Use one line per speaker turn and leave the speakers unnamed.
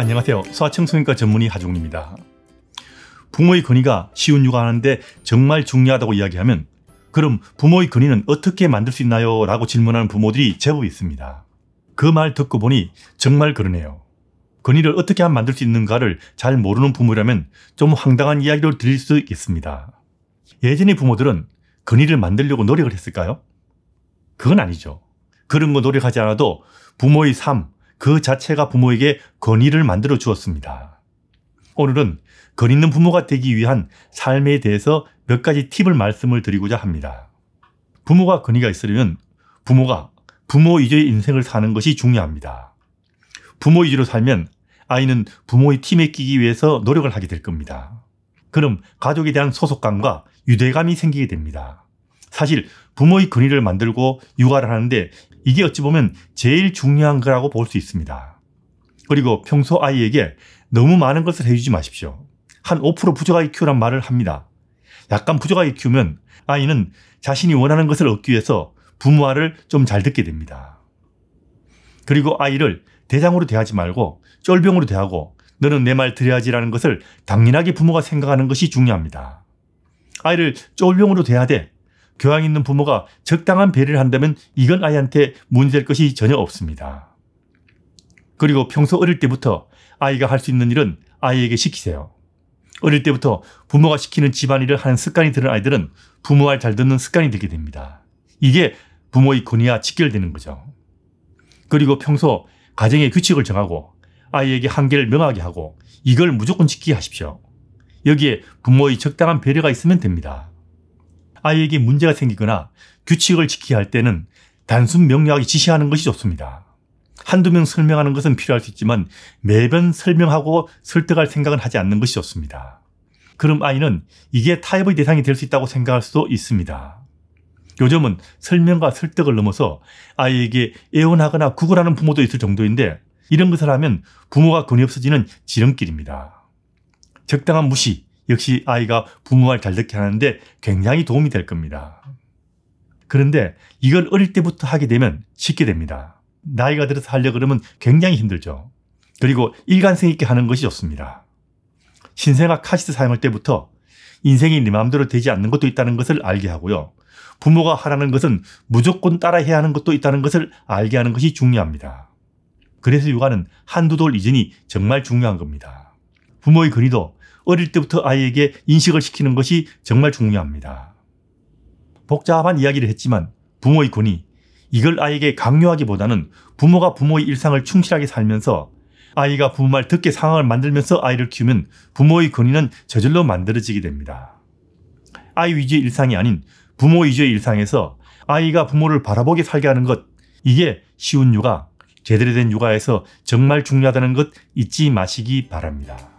안녕하세요. 소아청소년과 전문의 하중입니다 부모의 권위가 쉬운 육아하는데 정말 중요하다고 이야기하면 그럼 부모의 권위는 어떻게 만들 수 있나요? 라고 질문하는 부모들이 제법 있습니다. 그 말 듣고 보니 정말 그러네요. 권위를 어떻게 하면 만들 수 있는가를 잘 모르는 부모라면 좀 황당한 이야기를 드릴 수 있습니다. 예전의 부모들은 권위를 만들려고 노력을 했을까요? 그건 아니죠. 그런 거 노력하지 않아도 부모의 삶, 그 자체가 부모에게 권위를 만들어 주었습니다. 오늘은 권 있는 부모가 되기 위한 삶에 대해서 몇 가지 팁을 말씀을 드리고자 합니다. 부모가 권위가 있으려면 부모가 부모 위주의 인생을 사는 것이 중요합니다. 부모 위주로 살면 아이는 부모의 팀에 끼기 위해서 노력을 하게 될 겁니다. 그럼 가족에 대한 소속감과 유대감이 생기게 됩니다. 사실 부모의 권위를 만들고 육아를 하는데 이게 어찌 보면 제일 중요한 거라고 볼 수 있습니다. 그리고 평소 아이에게 너무 많은 것을 해주지 마십시오. 한 5% 부족 IQ란 말을 합니다. 약간 부족 IQ면 아이는 자신이 원하는 것을 얻기 위해서 부모화를 좀 잘 듣게 됩니다. 그리고 아이를 대장으로 대하지 말고 쫄병으로 대하고 너는 내 말 들어야지라는 것을 당연하게 부모가 생각하는 것이 중요합니다. 아이를 쫄병으로 대하되 교양 있는 부모가 적당한 배려를 한다면 이건 아이한테 문제될 것이 전혀 없습니다. 그리고 평소 어릴 때부터 아이가 할 수 있는 일은 아이에게 시키세요. 어릴 때부터 부모가 시키는 집안일을 하는 습관이 드는 아이들은 부모 말잘 듣는 습관이 들게 됩니다. 이게 부모의 권위와 직결되는 거죠. 그리고 평소 가정의 규칙을 정하고 아이에게 한계를 명확히 하고 이걸 무조건 지키게 하십시오. 여기에 부모의 적당한 배려가 있으면 됩니다. 아이에게 문제가 생기거나 규칙을 지키야 할 때는 단순 명료하게 지시하는 것이 좋습니다. 한두 명 설명하는 것은 필요할 수 있지만 매번 설명하고 설득할 생각은 하지 않는 것이 좋습니다. 그럼 아이는 이게 타협의 대상이 될 수 있다고 생각할 수도 있습니다. 요즘은 설명과 설득을 넘어서 아이에게 애원하거나 구걸하는 부모도 있을 정도인데 이런 것을 하면 부모가 근이 없어지는 지름길입니다. 적당한 무시, 역시 아이가 부모 말잘 듣게 하는데 굉장히 도움이 될 겁니다. 그런데 이걸 어릴 때부터 하게 되면 쉽게 됩니다. 나이가 들어서 하려 고 그러면 굉장히 힘들죠. 그리고 일관성 있게 하는 것이 좋습니다. 신생아 카시트 사용할 때부터 인생이 네 마음대로 되지 않는 것도 있다는 것을 알게 하고요. 부모가 하라는 것은 무조건 따라해야 하는 것도 있다는 것을 알게 하는 것이 중요합니다. 그래서 육아는 한두 돌 이전이 정말 중요한 겁니다. 부모의 권위도 어릴 때부터 아이에게 인식을 시키는 것이 정말 중요합니다. 복잡한 이야기를 했지만 부모의 권위, 이걸 아이에게 강요하기보다는 부모가 부모의 일상을 충실하게 살면서 아이가 부모 말 듣게 상황을 만들면서 아이를 키우면 부모의 권위는 저절로 만들어지게 됩니다. 아이 위주의 일상이 아닌 부모 위주의 일상에서 아이가 부모를 바라보게 살게 하는 것, 이게 쉬운 육아, 제대로 된 육아에서 정말 중요하다는 것 잊지 마시기 바랍니다.